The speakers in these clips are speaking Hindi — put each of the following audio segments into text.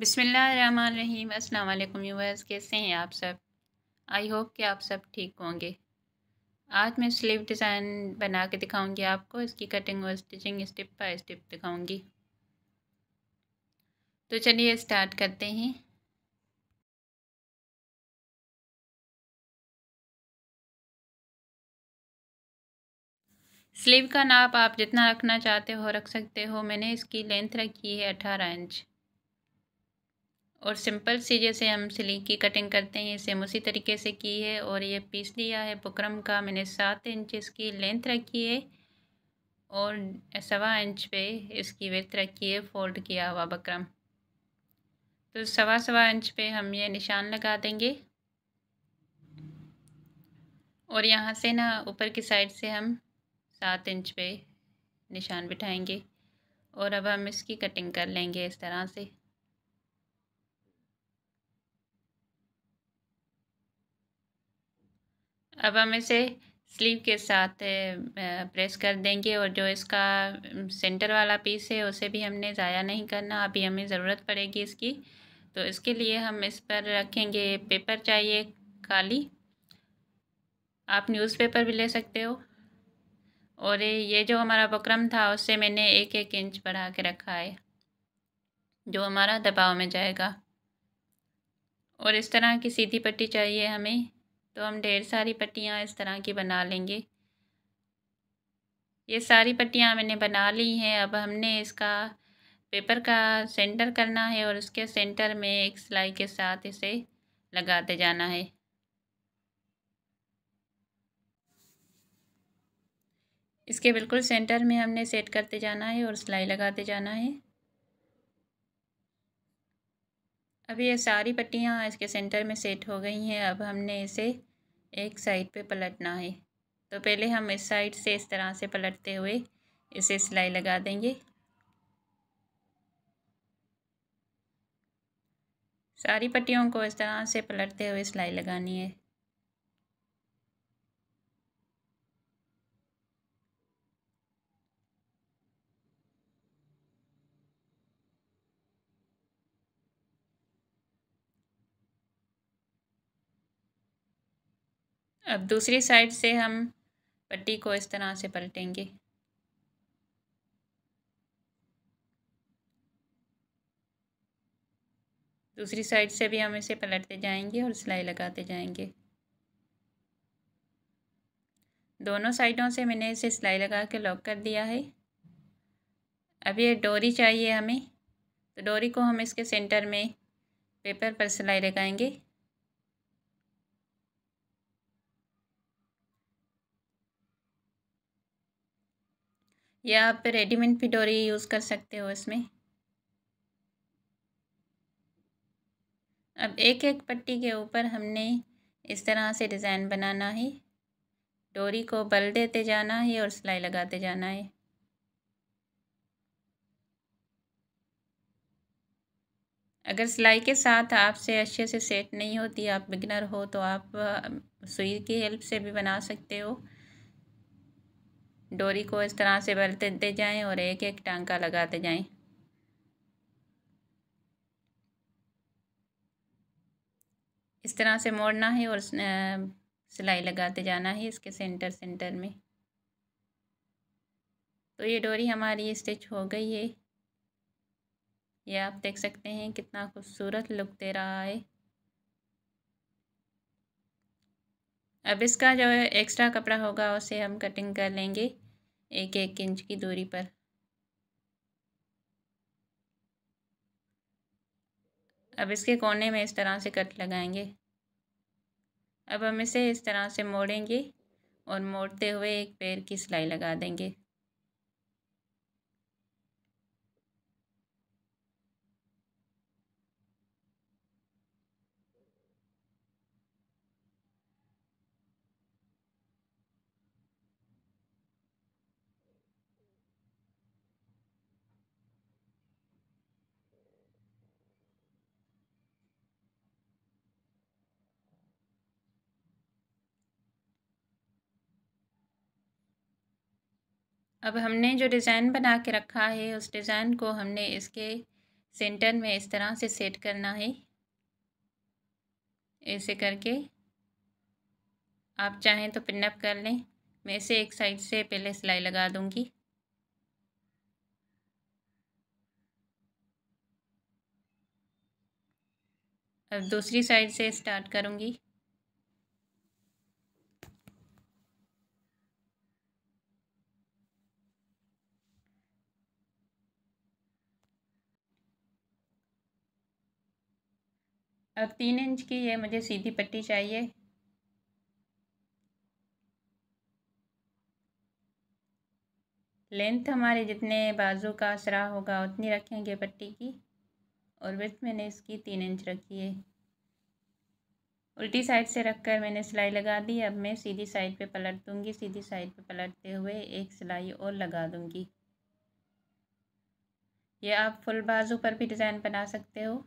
बिसमीम अल्लाम यूवर्स कैसे हैं आप सब आई होप कि आप सब ठीक होंगे आज मैं स्लीव डिज़ाइन बना के दिखाऊंगी आपको इसकी कटिंग और स्टिचिंग स्टेप बाय स्टेप दिखाऊंगी तो चलिए स्टार्ट करते हैं स्लीव का नाप आप जितना रखना चाहते हो रख सकते हो मैंने इसकी लेंथ रखी है अठारह इंच और सिंपल सी जैसे हम सिली की कटिंग करते हैं सेम उसी तरीके से की है और ये पीस लिया है बुकरम का मैंने सात इंच इसकी लेंथ रखी है और सवा इंच पे इसकी विथ रखी है फोल्ड किया हुआ बकरम तो सवा सवा इंच पे हम ये निशान लगा देंगे और यहाँ से ना ऊपर की साइड से हम सात इंच पे निशान बिठाएंगे और अब हम इसकी कटिंग कर लेंगे इस तरह से अब हम इसे स्लीव के साथ प्रेस कर देंगे और जो इसका सेंटर वाला पीस है उसे भी हमने ज़ाया नहीं करना अभी हमें ज़रूरत पड़ेगी इसकी तो इसके लिए हम इस पर रखेंगे पेपर चाहिए काली आप न्यूज़पेपर भी ले सकते हो और ये जो हमारा बकरम था उससे मैंने एक एक इंच बढ़ा के रखा है जो हमारा दबाव में जाएगा और इस तरह की सीधी पट्टी चाहिए हमें तो हम ढेर सारी पट्टियाँ इस तरह की बना लेंगे ये सारी पट्टियाँ मैंने बना ली हैं अब हमने इसका पेपर का सेंटर करना है और उसके सेंटर में एक सिलाई के साथ इसे लगाते जाना है इसके बिल्कुल सेंटर में हमने सेट करते जाना है और सिलाई लगाते जाना है अब ये सारी पट्टियाँ इसके सेंटर में सेट हो गई हैं अब हमने इसे एक साइड पे पलटना है तो पहले हम इस साइड से इस तरह से पलटते हुए इसे सिलाई लगा देंगे सारी पट्टियों को इस तरह से पलटते हुए सिलाई लगानी है अब दूसरी साइड से हम पट्टी को इस तरह से पलटेंगे दूसरी साइड से भी हम इसे पलटते जाएंगे और सिलाई लगाते जाएंगे दोनों साइडों से मैंने इसे सिलाई लगा के लॉक कर दिया है अब ये डोरी चाहिए हमें तो डोरी को हम इसके सेंटर में पेपर पर सिलाई लगाएंगे या आप रेडीमेड पिडोरी यूज़ कर सकते हो इसमें अब एक एक पट्टी के ऊपर हमने इस तरह से डिज़ाइन बनाना है डोरी को बल देते जाना है और सिलाई लगाते जाना है अगर सिलाई के साथ आपसे अच्छे से सेट नहीं होती आप बिगनर हो तो आप सुई की हेल्प से भी बना सकते हो डोरी को इस तरह से दे जाएं और एक एक टांका लगाते जाएं इस तरह से मोड़ना है और सिलाई लगाते जाना है इसके सेंटर सेंटर में तो ये डोरी हमारी स्टिच हो गई है ये आप देख सकते हैं कितना खूबसूरत लुक दे रहा है अब इसका जो एक्स्ट्रा कपड़ा होगा उसे हम कटिंग कर लेंगे एक एक इंच की दूरी पर अब इसके कोने में इस तरह से कट लगाएंगे अब हम इसे इस तरह से मोड़ेंगे और मोड़ते हुए एक पैर की सिलाई लगा देंगे अब हमने जो डिज़ाइन बना के रखा है उस डिज़ाइन को हमने इसके सेंटर में इस तरह से सेट करना है ऐसे करके आप चाहें तो पिनअप कर लें मैं इसे एक साइड से पहले सिलाई लगा दूंगी अब दूसरी साइड से स्टार्ट करूंगी अब तीन इंच की ये मुझे सीधी पट्टी चाहिए लेंथ हमारे जितने बाजू का सरा होगा उतनी रखेंगे पट्टी की और विथ मैंने इसकी तीन इंच रखी है उल्टी साइड से रखकर मैंने सिलाई लगा दी अब मैं सीधी साइड पे पलट दूंगी सीधी साइड पे पलटते हुए एक सिलाई और लगा दूंगी ये आप फुल बाजू पर भी डिज़ाइन बना सकते हो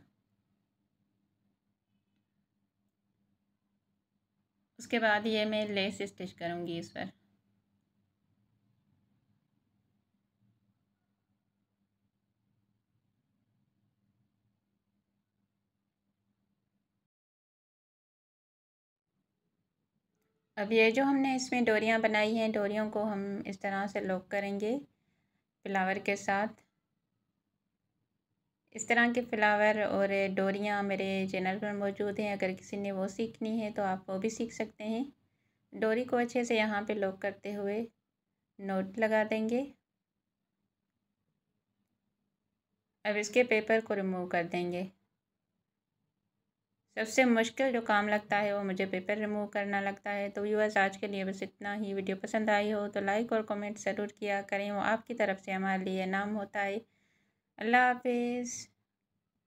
उसके बाद ये मैं लेस स्टिच करूँगी इस पर अब ये जो हमने इसमें डोरियाँ बनाई हैं डोरियों को हम इस तरह से लॉक करेंगे फ्लावर के साथ इस तरह के फ्लावर और डोरियाँ मेरे चैनल पर मौजूद हैं अगर किसी ने वो सीखनी है तो आप वो भी सीख सकते हैं डोरी को अच्छे से यहाँ पे लॉक करते हुए नोट लगा देंगे अब इसके पेपर को रिमूव कर देंगे सबसे मुश्किल जो काम लगता है वो मुझे पेपर रिमूव करना लगता है तो व्यूअर्स आज के लिए बस इतना ही वीडियो पसंद आई हो तो लाइक और कमेंट ज़रूर किया करें वो आपकी तरफ से हमारे लिए नाम होता है Love is.